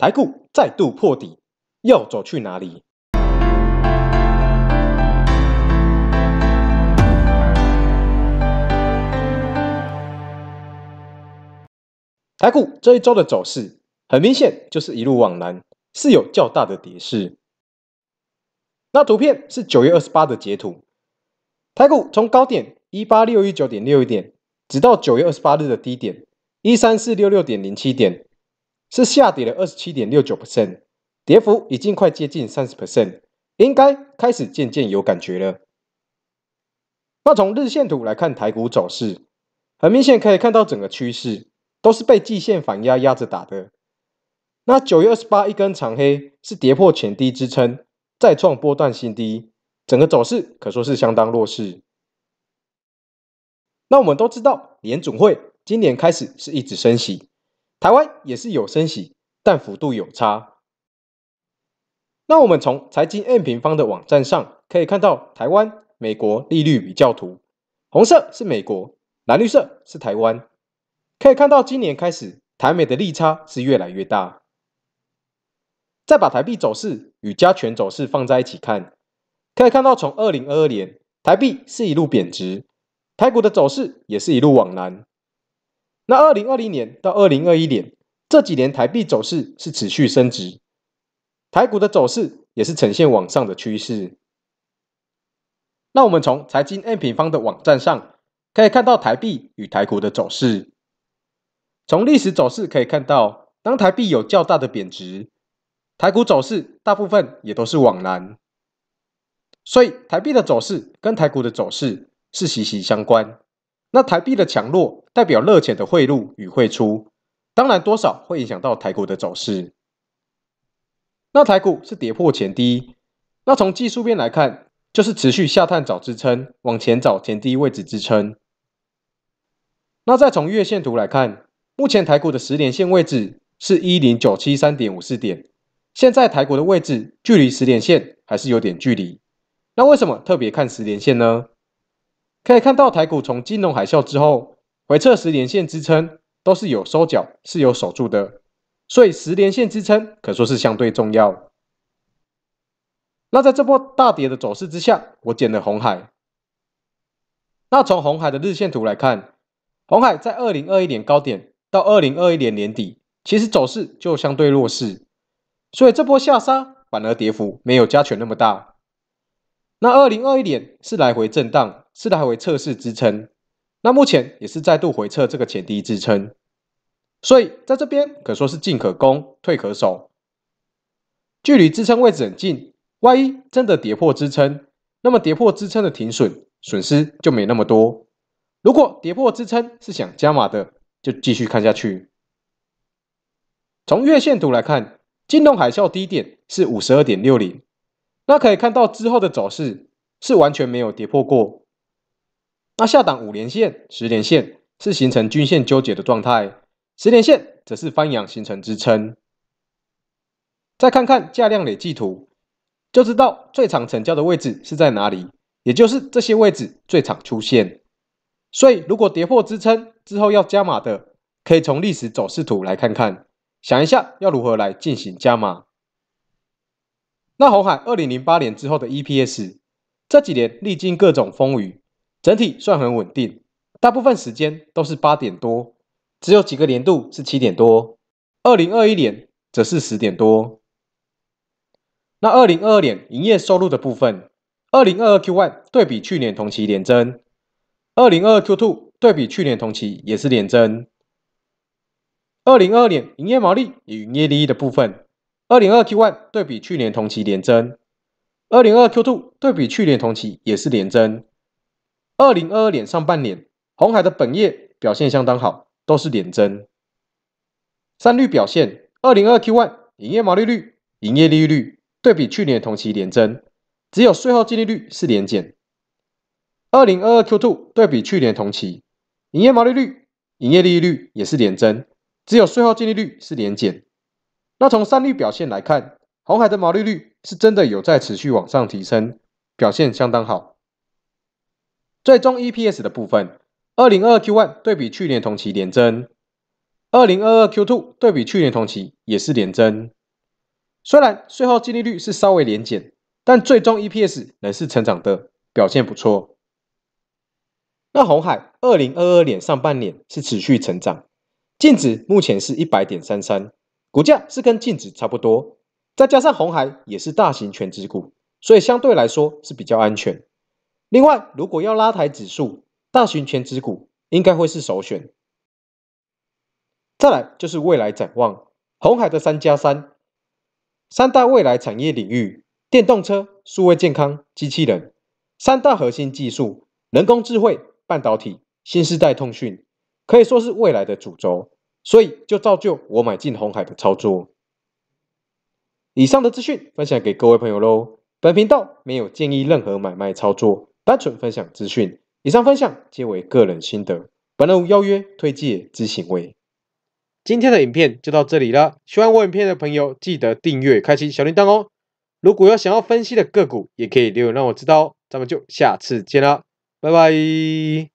台股再度破底，要走去哪里？台股这一周的走势，很明显就是一路往南，是有较大的跌势。那图片是九月二十八的截图，台股从高点一八六一九点六一点，直到九月二十八日的低点一三四六六点零七点。是下跌了二十七点六九 percent，跌幅已经快接近三十 percent，应该开始渐渐有感觉了。那从日线图来看，台股走势很明显可以看到，整个趋势都是被季线反压压着打的。那九月二十八一根长黑是跌破前低支撑，再创波段新低，整个走势可说是相当弱势。那我们都知道，联总会今年开始是一直升息。台湾也是有升息，但幅度有差。那我们从财经 N 平方的网站上可以看到台湾、美国利率比较图，红色是美国，蓝绿色是台湾，可以看到今年开始台美的利差是越来越大。再把台币走势与加权走势放在一起看，可以看到从二零二二年台币是一路贬值，台股的走势也是一路往南。那二零二零年到二零二一年这几年，台币走势是持续升值，台股的走势也是呈现往上的趋势。那我们从财经 N 平方的网站上可以看到台币与台股的走势。从历史走势可以看到，当台币有较大的贬值，台股走势大部分也都是往南。所以台币的走势跟台股的走势是息息相关。那台币的强弱。代表热钱的汇入与汇出，当然多少会影响到台股的走势。那台股是跌破前低，那从技术面来看，就是持续下探找支撑，往前找前低位置支撑。那再从月线图来看，目前台股的十连线位置是一零九七三点五四点，现在台股的位置距离十连线还是有点距离。那为什么特别看十连线呢？可以看到台股从金融海啸之后。回撤十年线支撑都是有收脚，是有守住的，所以十年线支撑可说是相对重要。那在这波大跌的走势之下，我捡了红海。那从红海的日线图来看，红海在二零二一年高点到二零二一年年底，其实走势就相对弱势，所以这波下杀反而跌幅没有加权那么大。那二零二一年是来回震荡，是来回测试支撑。那目前也是再度回测这个前低支撑，所以在这边可说是进可攻，退可守。距离支撑位置很近，万一真的跌破支撑，那么跌破支撑的停损损失就没那么多。如果跌破支撑是想加码的，就继续看下去。从月线图来看，金融海啸低点是五十二点六零，那可以看到之后的走势是完全没有跌破过。那下档五连线、十连线是形成均线纠结的状态，十连线则是翻阳形成支撑。再看看价量累计图，就知道最常成交的位置是在哪里，也就是这些位置最常出现。所以，如果跌破支撑之后要加码的，可以从历史走势图来看看，想一下要如何来进行加码。那红海二零零八年之后的 EPS，这几年历经各种风雨。整体算很稳定，大部分时间都是八点多，只有几个年度是七点多。二零二一年则是十点多。那二零二二年营业收入的部分，二零二二 Q one 对比去年同期连增，二零二二 Q two 对比去年同期也是连增。二零二二年营业毛利与营业利益的部分，二零二 Q one 对比去年同期连增，二零二二 Q two 对比去年同期也是连增。二零二二年上半年，红海的本业表现相当好，都是连增。三率表现：二零二 Q one，营业毛利率、营业利率对比去年同期连增，只有税后净利率是连减。二零二二 Q two 对比去年同期，营业毛利率、营业利率也是连增，只有税后净利率是连减。那从三率表现来看，红海的毛利率是真的有在持续往上提升，表现相当好。最终 EPS 的部分，2022Q1 对比去年同期连增，2022Q2 对比去年同期也是连增。虽然税后净利率是稍微连减，但最终 EPS 仍是成长的，表现不错。那红海2022年上半年是持续成长，净值目前是一百点三三，股价是跟净值差不多。再加上红海也是大型全资股，所以相对来说是比较安全。另外，如果要拉抬指数，大型全指股应该会是首选。再来就是未来展望，红海的三加三，三大未来产业领域：电动车、数位健康、机器人，三大核心技术：人工智慧、半导体、新时代通讯，可以说是未来的主轴。所以，就造就我买进红海的操作。以上的资讯分享给各位朋友喽。本频道没有建议任何买卖操作。单纯分享资讯，以上分享皆为个人心得，本无邀约、推介、之行为。今天的影片就到这里了，喜欢我影片的朋友记得订阅、开启小铃铛哦。如果有想要分析的个股，也可以留言让我知道哦。咱们就下次见啦，拜拜。